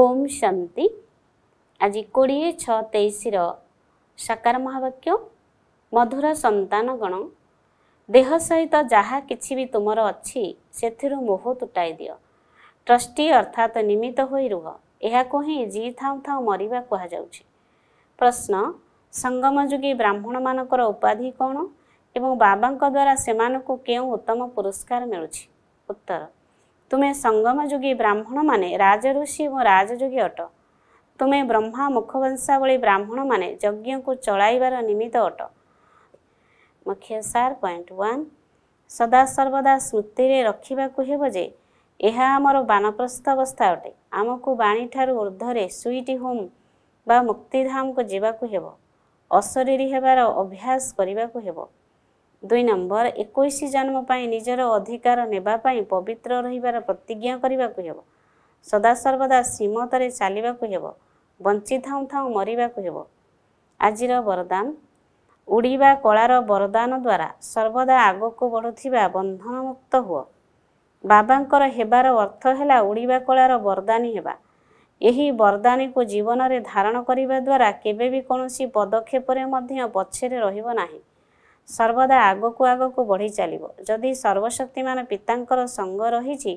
ଓମ୍ ଶାନ୍ତି ଆଜି କୋଡ଼ିଏ ଛଅ ତେଇଶର ସାକାର ମହାବାକ୍ୟ ମଧୁର ସନ୍ତାନ ଗଣ ଦେହ ସହିତ ଯାହା କିଛି ବି ତୁମର ଅଛି ସେଥିରୁ ମୋହ ତୁଟାଇ ଦିଅ ଟ୍ରଷ୍ଟି ଅର୍ଥାତ୍ ନିମିତ୍ତ ହୋଇ ରୁହ ଏହାକୁ ହିଁ ଜି ଥାଉ ଥାଉ ମରିବା କୁହାଯାଉଛି ପ୍ରଶ୍ନ ସଙ୍ଗମ ଯୋଗେ ବ୍ରାହ୍ମଣମାନଙ୍କର ଉପାଧି କ'ଣ ଏବଂ ବାବାଙ୍କ ଦ୍ୱାରା ସେମାନଙ୍କୁ କେଉଁ ଉତ୍ତମ ପୁରସ୍କାର ମିଳୁଛି ଉତ୍ତର ତୁମେ ସଙ୍ଗମ ଯୋଗୀ ବ୍ରାହ୍ମଣମାନେ ରାଜ ଋଷି ଓ ରାଜଯୋଗୀ ଅଟ ତୁମେ ବ୍ରହ୍ମା ମୁଖବଂଶାବଳୀ ବ୍ରାହ୍ମଣମାନେ ଯଜ୍ଞକୁ ଚଳାଇବାର ନିମିତ୍ତ ଅଟ ମୁଖ୍ୟ ସାର୍ ପଏଣ୍ଟ ୱାନ୍ ସଦାସର୍ବଦା ସ୍ମୃତିରେ ରଖିବାକୁ ହେବ ଯେ ଏହା ଆମର ବାନପ୍ରସ୍ତ ଅବସ୍ଥା ଅଟେ ଆମକୁ ବାଣୀଠାରୁ ଉର୍ଦ୍ଧ୍ୱରେ ସୁଇଟ୍ ହୋମ୍ ବା ମୁକ୍ତିଧାମକୁ ଯିବାକୁ ହେବ ଅଶରୀରୀ ହେବାର ଅଭ୍ୟାସ କରିବାକୁ ହେବ ଦୁଇ ନମ୍ବର ଏକୋଇଶ ଜନ୍ମ ପାଇଁ ନିଜର ଅଧିକାର ନେବା ପାଇଁ ପବିତ୍ର ରହିବାର ପ୍ରତିଜ୍ଞା କରିବାକୁ ହେବ ସଦାସର୍ବଦା ଶ୍ରୀମତରେ ଚାଲିବାକୁ ହେବ ବଞ୍ଚିଥାଉ ଥାଉ ମରିବାକୁ ହେବ ଆଜିର ବରଦାନ ଉଡ଼ିବା କଳାର ବରଦାନ ଦ୍ୱାରା ସର୍ବଦା ଆଗକୁ ବଢ଼ୁଥିବା ବନ୍ଧନମୁକ୍ତ ହୁଅ ବାବାଙ୍କର ହେବାର ଅର୍ଥ ହେଲା ଉଡ଼ିବା କଳାର ବରଦାନୀ ହେବା ଏହି ବରଦାନୀକୁ ଜୀବନରେ ଧାରଣ କରିବା ଦ୍ୱାରା କେବେ ବି କୌଣସି ପଦକ୍ଷେପରେ ମଧ୍ୟ ପଛରେ ରହିବ ନାହିଁ ସର୍ବଦା ଆଗକୁ ଆଗକୁ ବଢ଼ି ଚାଲିବ ଯଦି ସର୍ବଶକ୍ତିମାନ ପିତାଙ୍କର ସଙ୍ଗ ରହିଛି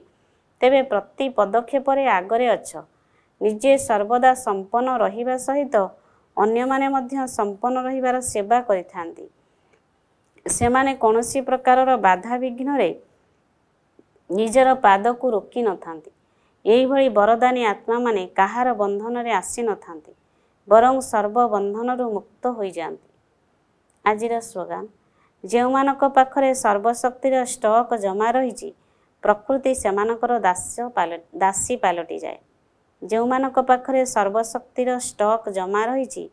ତେବେ ପ୍ରତି ପଦକ୍ଷେପରେ ଆଗରେ ଅଛ ନିଜେ ସର୍ବଦା ସମ୍ପନ୍ନ ରହିବା ସହିତ ଅନ୍ୟମାନେ ମଧ୍ୟ ସମ୍ପନ୍ନ ରହିବାର ସେବା କରିଥାନ୍ତି ସେମାନେ କୌଣସି ପ୍ରକାରର ବାଧା ବିଘ୍ନରେ ନିଜର ପାଦକୁ ରୋକି ନଥାନ୍ତି ଏହିଭଳି ବରଦାନୀ ଆତ୍ମାମାନେ କାହାର ବନ୍ଧନରେ ଆସିନଥାନ୍ତି ବରଂ ସର୍ବବନ୍ଧନରୁ ମୁକ୍ତ ହୋଇଯାଆନ୍ତି ଆଜିର ସ୍ଲୋଗାନ ଯେଉଁମାନଙ୍କ ପାଖରେ ସର୍ବଶକ୍ତିର ଷ୍ଟକ୍ ଜମା ରହିଛି ପ୍ରକୃତି ସେମାନଙ୍କର ଦାସ୍ୟ ପାଲ ଦାସୀ ପାଲଟିଯାଏ ଯେଉଁମାନଙ୍କ ପାଖରେ ସର୍ବଶକ୍ତିର ଷ୍ଟକ୍ ଜମା ରହିଛି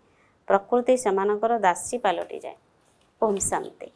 ପ୍ରକୃତି ସେମାନଙ୍କର ଦାସୀ ପାଲଟିଯାଏ ଓମ୍ ଶାନ୍ତି